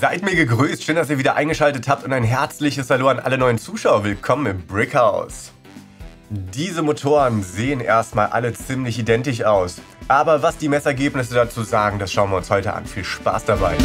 Seid mir gegrüßt, schön, dass ihr wieder eingeschaltet habt und ein herzliches Hallo an alle neuen Zuschauer. Willkommen im Brickhouse. Diese Motoren sehen erstmal alle ziemlich identisch aus, aber was die Messergebnisse dazu sagen, das schauen wir uns heute an. Viel Spaß dabei!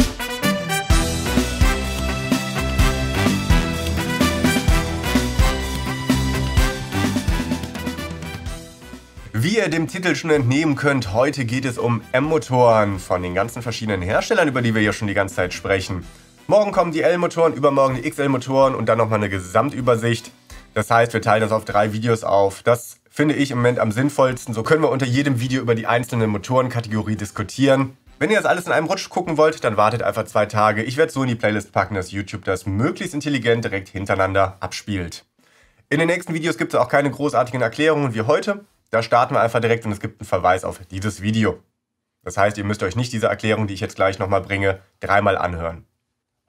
Wie ihr dem Titel schon entnehmen könnt, heute geht es um M-Motoren von den ganzen verschiedenen Herstellern, über die wir ja schon die ganze Zeit sprechen. Morgen kommen die L-Motoren, übermorgen die XL-Motoren und dann nochmal eine Gesamtübersicht. Das heißt, wir teilen das auf drei Videos auf. Das finde ich im Moment am sinnvollsten. So können wir unter jedem Video über die einzelne Motorenkategorie diskutieren. Wenn ihr das alles in einem Rutsch gucken wollt, dann wartet einfach zwei Tage. Ich werde so in die Playlist packen, dass YouTube das möglichst intelligent direkt hintereinander abspielt. In den nächsten Videos gibt es auch keine großartigen Erklärungen wie heute, da starten wir einfach direkt und es gibt einen Verweis auf dieses Video. Das heißt, ihr müsst euch nicht diese Erklärung, die ich jetzt gleich nochmal bringe, dreimal anhören.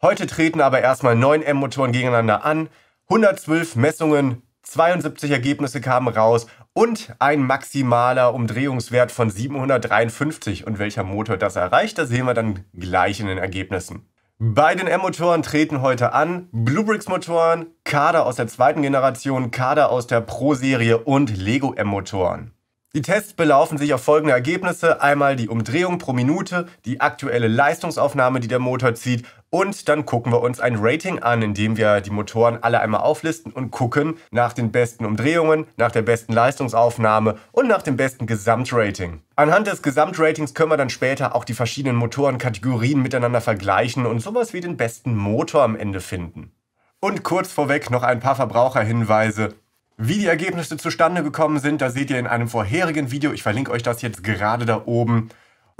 Heute treten aber erstmal 9 M-Motoren gegeneinander an, 112 Messungen, 72 Ergebnisse kamen raus und ein maximaler Umdrehungswert von 753. Und welcher Motor das erreicht, das sehen wir dann gleich in den Ergebnissen. Bei den M-Motoren treten heute an Bluebricks-Motoren, Kader aus der zweiten Generation, Kader aus der Pro-Serie und Lego M-Motoren. Die Tests belaufen sich auf folgende Ergebnisse. Einmal die Umdrehung pro Minute, die aktuelle Leistungsaufnahme, die der Motor zieht und dann gucken wir uns ein Rating an, indem wir die Motoren alle einmal auflisten und gucken nach den besten Umdrehungen, nach der besten Leistungsaufnahme und nach dem besten Gesamtrating. Anhand des Gesamtratings können wir dann später auch die verschiedenen Motorenkategorien miteinander vergleichen und sowas wie den besten Motor am Ende finden. Und kurz vorweg noch ein paar Verbraucherhinweise. Wie die Ergebnisse zustande gekommen sind, das seht ihr in einem vorherigen Video. Ich verlinke euch das jetzt gerade da oben.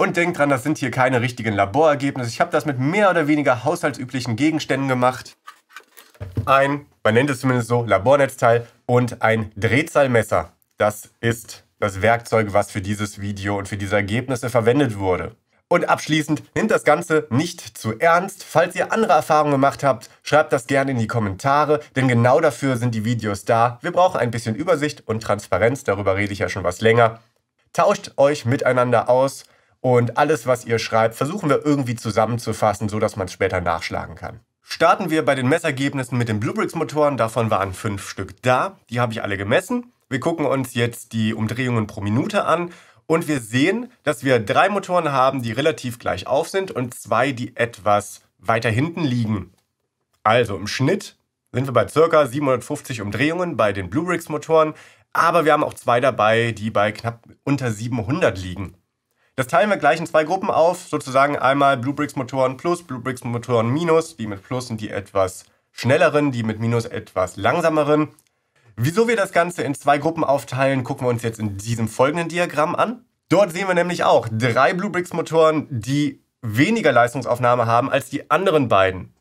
Und denkt dran, das sind hier keine richtigen Laborergebnisse. Ich habe das mit mehr oder weniger haushaltsüblichen Gegenständen gemacht. Ein, man nennt es zumindest so, Labornetzteil und ein Drehzahlmesser. Das ist das Werkzeug, was für dieses Video und für diese Ergebnisse verwendet wurde. Und abschließend, nehmt das Ganze nicht zu ernst. Falls ihr andere Erfahrungen gemacht habt, schreibt das gerne in die Kommentare, denn genau dafür sind die Videos da. Wir brauchen ein bisschen Übersicht und Transparenz, darüber rede ich ja schon was länger. Tauscht euch miteinander aus und alles, was ihr schreibt, versuchen wir irgendwie zusammenzufassen, sodass man es später nachschlagen kann. Starten wir bei den Messergebnissen mit den Bluebricks-Motoren. Davon waren fünf Stück da. Die habe ich alle gemessen. Wir gucken uns jetzt die Umdrehungen pro Minute an und wir sehen, dass wir drei Motoren haben, die relativ gleich auf sind und zwei, die etwas weiter hinten liegen. Also im Schnitt sind wir bei ca. 750 Umdrehungen bei den Bluebricks-Motoren, aber wir haben auch zwei dabei, die bei knapp unter 700 liegen. Das teilen wir gleich in zwei Gruppen auf, sozusagen einmal Bluebricks Motoren Plus, Bluebricks Motoren Minus. Die mit Plus sind die etwas schnelleren, die mit Minus etwas langsameren. Wieso wir das Ganze in zwei Gruppen aufteilen, gucken wir uns jetzt in diesem folgenden Diagramm an. Dort sehen wir nämlich auch drei Bluebricks Motoren, die weniger Leistungsaufnahme haben als die anderen beiden.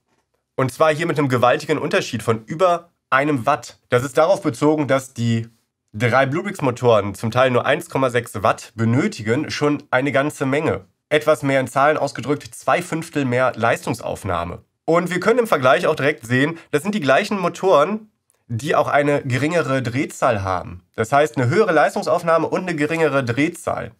Und zwar hier mit einem gewaltigen Unterschied von über einem Watt. Das ist darauf bezogen, dass die Drei Bluebricks-Motoren, zum Teil nur 1,6 Watt, benötigen schon eine ganze Menge. Etwas mehr in Zahlen ausgedrückt, zwei Fünftel mehr Leistungsaufnahme. Und wir können im Vergleich auch direkt sehen, das sind die gleichen Motoren, die auch eine geringere Drehzahl haben. Das heißt, eine höhere Leistungsaufnahme und eine geringere Drehzahl.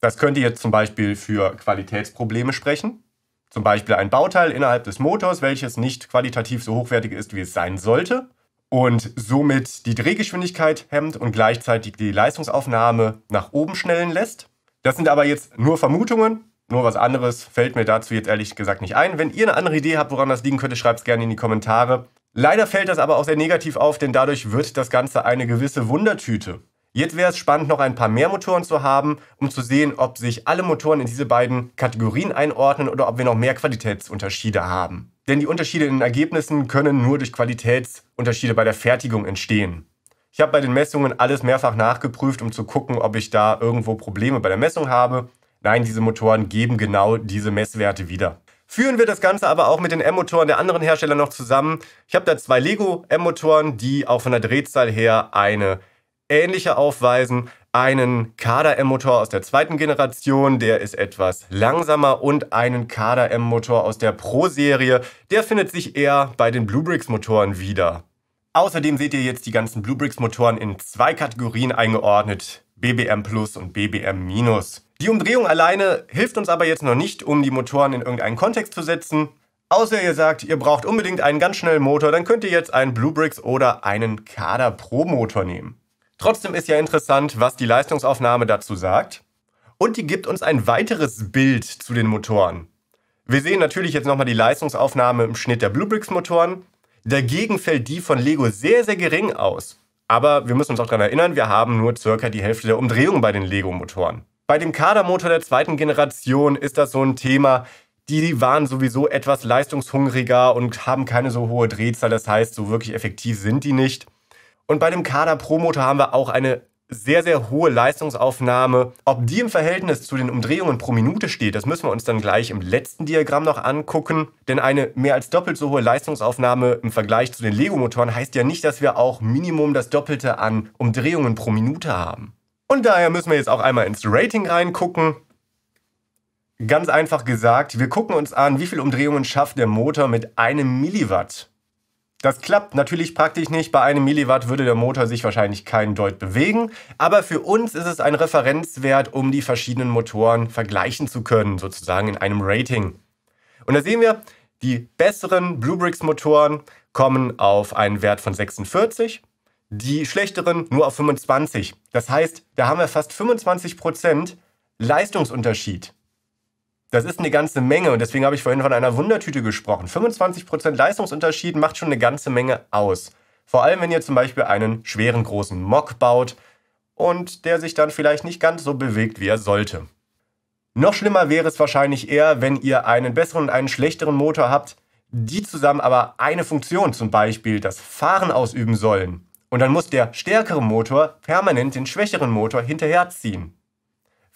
Das könnte jetzt zum Beispiel für Qualitätsprobleme sprechen. Zum Beispiel ein Bauteil innerhalb des Motors, welches nicht qualitativ so hochwertig ist, wie es sein sollte und somit die Drehgeschwindigkeit hemmt und gleichzeitig die Leistungsaufnahme nach oben schnellen lässt. Das sind aber jetzt nur Vermutungen. Nur was anderes fällt mir dazu jetzt ehrlich gesagt nicht ein. Wenn ihr eine andere Idee habt, woran das liegen könnte, schreibt es gerne in die Kommentare. Leider fällt das aber auch sehr negativ auf, denn dadurch wird das Ganze eine gewisse Wundertüte. Jetzt wäre es spannend, noch ein paar mehr Motoren zu haben, um zu sehen, ob sich alle Motoren in diese beiden Kategorien einordnen oder ob wir noch mehr Qualitätsunterschiede haben. Denn die Unterschiede in den Ergebnissen können nur durch Qualitätsunterschiede bei der Fertigung entstehen. Ich habe bei den Messungen alles mehrfach nachgeprüft, um zu gucken, ob ich da irgendwo Probleme bei der Messung habe. Nein, diese Motoren geben genau diese Messwerte wieder. Führen wir das Ganze aber auch mit den M-Motoren der anderen Hersteller noch zusammen. Ich habe da zwei Lego M-Motoren, die auch von der Drehzahl her eine ähnliche aufweisen. Einen Kader M-Motor aus der zweiten Generation, der ist etwas langsamer, und einen Kader M-Motor aus der Pro-Serie, der findet sich eher bei den Bluebricks-Motoren wieder. Außerdem seht ihr jetzt die ganzen Bluebricks-Motoren in zwei Kategorien eingeordnet, BBM Plus und BBM Minus. Die Umdrehung alleine hilft uns aber jetzt noch nicht, um die Motoren in irgendeinen Kontext zu setzen. Außer ihr sagt, ihr braucht unbedingt einen ganz schnellen Motor, dann könnt ihr jetzt einen Bluebricks oder einen Kader Pro Motor nehmen. Trotzdem ist ja interessant, was die Leistungsaufnahme dazu sagt. Und die gibt uns ein weiteres Bild zu den Motoren. Wir sehen natürlich jetzt nochmal die Leistungsaufnahme im Schnitt der Bluebricks-Motoren. Dagegen fällt die von Lego sehr, sehr gering aus. Aber wir müssen uns auch daran erinnern, wir haben nur circa die Hälfte der Umdrehung bei den Lego-Motoren. Bei dem Kadermotor der zweiten Generation ist das so ein Thema. Die waren sowieso etwas leistungshungriger und haben keine so hohe Drehzahl. Das heißt, so wirklich effektiv sind die nicht. Und bei dem Kader-Pro-Motor haben wir auch eine sehr, sehr hohe Leistungsaufnahme. Ob die im Verhältnis zu den Umdrehungen pro Minute steht, das müssen wir uns dann gleich im letzten Diagramm noch angucken. Denn eine mehr als doppelt so hohe Leistungsaufnahme im Vergleich zu den Lego-Motoren heißt ja nicht, dass wir auch Minimum das Doppelte an Umdrehungen pro Minute haben. Und daher müssen wir jetzt auch einmal ins Rating reingucken. Ganz einfach gesagt, wir gucken uns an, wie viele Umdrehungen schafft der Motor mit einem Milliwatt. Das klappt natürlich praktisch nicht. Bei einem Milliwatt würde der Motor sich wahrscheinlich keinen Deut bewegen. Aber für uns ist es ein Referenzwert, um die verschiedenen Motoren vergleichen zu können, sozusagen in einem Rating. Und da sehen wir, die besseren Bluebricks Motoren kommen auf einen Wert von 46, die schlechteren nur auf 25. Das heißt, da haben wir fast 25% Leistungsunterschied. Das ist eine ganze Menge und deswegen habe ich vorhin von einer Wundertüte gesprochen. 25% Leistungsunterschied macht schon eine ganze Menge aus. Vor allem, wenn ihr zum Beispiel einen schweren großen Mock baut und der sich dann vielleicht nicht ganz so bewegt, wie er sollte. Noch schlimmer wäre es wahrscheinlich eher, wenn ihr einen besseren und einen schlechteren Motor habt, die zusammen aber eine Funktion, zum Beispiel das Fahren ausüben sollen. Und dann muss der stärkere Motor permanent den schwächeren Motor hinterherziehen.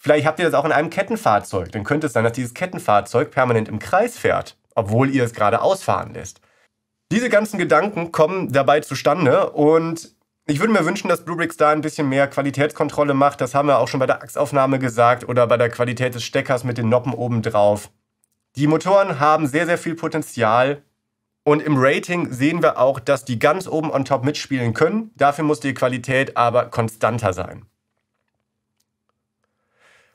Vielleicht habt ihr das auch in einem Kettenfahrzeug. Dann könnte es sein, dass dieses Kettenfahrzeug permanent im Kreis fährt, obwohl ihr es gerade ausfahren lässt. Diese ganzen Gedanken kommen dabei zustande und ich würde mir wünschen, dass Bluebricks da ein bisschen mehr Qualitätskontrolle macht. Das haben wir auch schon bei der Achsaufnahme gesagt oder bei der Qualität des Steckers mit den Noppen oben drauf. Die Motoren haben sehr, sehr viel Potenzial. Und im Rating sehen wir auch, dass die ganz oben on top mitspielen können. Dafür muss die Qualität aber konstanter sein.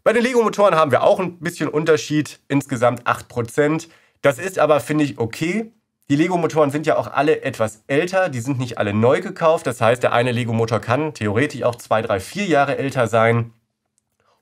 Bei den Lego-Motoren haben wir auch ein bisschen Unterschied, insgesamt 8%. Das ist aber, finde ich, okay. Die Lego-Motoren sind ja auch alle etwas älter, die sind nicht alle neu gekauft. Das heißt, der eine Lego-Motor kann theoretisch auch zwei, drei, vier Jahre älter sein.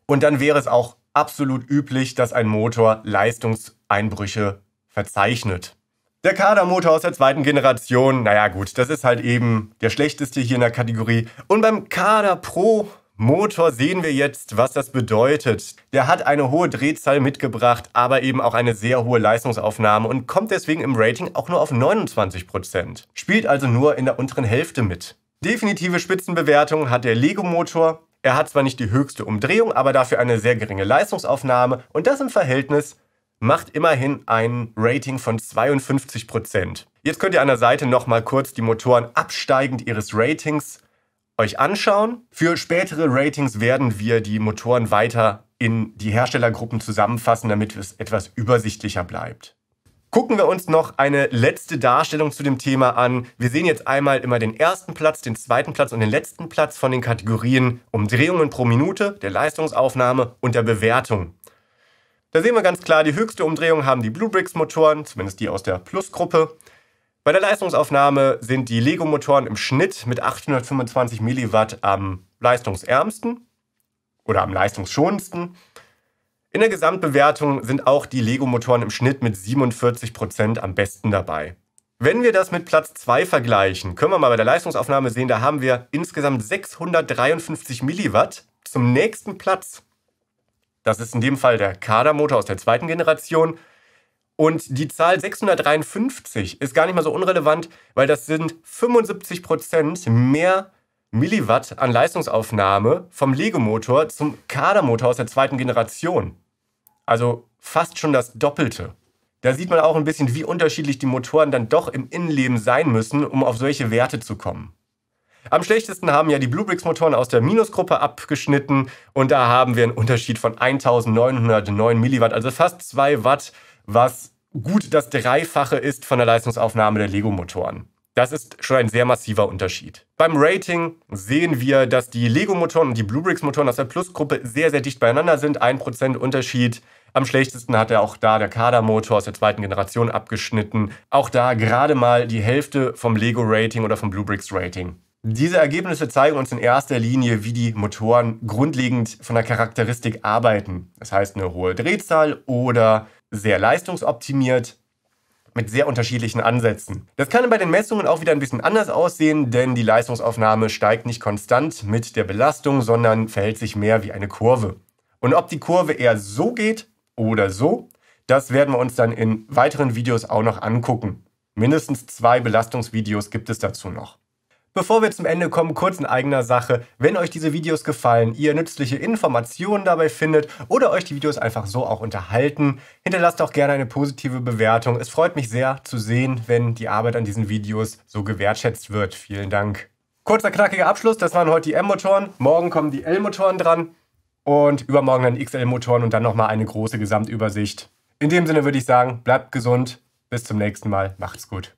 Und dann wäre es auch absolut üblich, dass ein Motor Leistungseinbrüche verzeichnet. Der Kadermotor aus der zweiten Generation, naja gut, das ist halt eben der schlechteste hier in der Kategorie. Und beim Kader Pro Motor sehen wir jetzt, was das bedeutet. Der hat eine hohe Drehzahl mitgebracht, aber eben auch eine sehr hohe Leistungsaufnahme und kommt deswegen im Rating auch nur auf 29%. Spielt also nur in der unteren Hälfte mit. Definitive Spitzenbewertung hat der Lego-Motor. Er hat zwar nicht die höchste Umdrehung, aber dafür eine sehr geringe Leistungsaufnahme und das im Verhältnis macht immerhin ein Rating von 52%. Jetzt könnt ihr an der Seite nochmal kurz die Motoren absteigend ihres Ratings euch anschauen. Für spätere Ratings werden wir die Motoren weiter in die Herstellergruppen zusammenfassen, damit es etwas übersichtlicher bleibt. Gucken wir uns noch eine letzte Darstellung zu dem Thema an. Wir sehen jetzt einmal immer den ersten Platz, den zweiten Platz und den letzten Platz von den Kategorien Umdrehungen pro Minute, der Leistungsaufnahme und der Bewertung. Da sehen wir ganz klar, die höchste Umdrehung haben die Bluebricks Motoren, zumindest die aus der Plus-Gruppe. Bei der Leistungsaufnahme sind die Lego-Motoren im Schnitt mit 825 Milliwatt am leistungsärmsten oder am leistungsschonendsten. In der Gesamtbewertung sind auch die Lego-Motoren im Schnitt mit 47% am besten dabei. Wenn wir das mit Platz 2 vergleichen, können wir mal bei der Leistungsaufnahme sehen, da haben wir insgesamt 653 Milliwatt zum nächsten Platz. Das ist in dem Fall der Kadermotor aus der zweiten Generation und die Zahl 653 ist gar nicht mal so unrelevant, weil das sind 75 mehr Milliwatt an Leistungsaufnahme vom Legomotor zum Kadermotor aus der zweiten Generation. Also fast schon das Doppelte. Da sieht man auch ein bisschen, wie unterschiedlich die Motoren dann doch im Innenleben sein müssen, um auf solche Werte zu kommen. Am schlechtesten haben ja die Bluebricks-Motoren aus der Minusgruppe abgeschnitten und da haben wir einen Unterschied von 1909 Milliwatt, also fast 2 Watt was gut das Dreifache ist von der Leistungsaufnahme der Lego-Motoren. Das ist schon ein sehr massiver Unterschied. Beim Rating sehen wir, dass die Lego-Motoren und die Bluebricks-Motoren aus der Plus-Gruppe sehr, sehr dicht beieinander sind. 1% Unterschied. Am schlechtesten hat er auch da der Kader-Motor aus der zweiten Generation abgeschnitten. Auch da gerade mal die Hälfte vom Lego-Rating oder vom Bluebricks-Rating. Diese Ergebnisse zeigen uns in erster Linie, wie die Motoren grundlegend von der Charakteristik arbeiten. Das heißt eine hohe Drehzahl oder sehr leistungsoptimiert mit sehr unterschiedlichen Ansätzen. Das kann bei den Messungen auch wieder ein bisschen anders aussehen, denn die Leistungsaufnahme steigt nicht konstant mit der Belastung, sondern verhält sich mehr wie eine Kurve. Und ob die Kurve eher so geht oder so, das werden wir uns dann in weiteren Videos auch noch angucken. Mindestens zwei Belastungsvideos gibt es dazu noch. Bevor wir zum Ende kommen, kurz in eigener Sache. Wenn euch diese Videos gefallen, ihr nützliche Informationen dabei findet oder euch die Videos einfach so auch unterhalten, hinterlasst auch gerne eine positive Bewertung. Es freut mich sehr zu sehen, wenn die Arbeit an diesen Videos so gewertschätzt wird. Vielen Dank. Kurzer knackiger Abschluss, das waren heute die M-Motoren. Morgen kommen die L-Motoren dran und übermorgen dann XL-Motoren und dann nochmal eine große Gesamtübersicht. In dem Sinne würde ich sagen, bleibt gesund, bis zum nächsten Mal, macht's gut.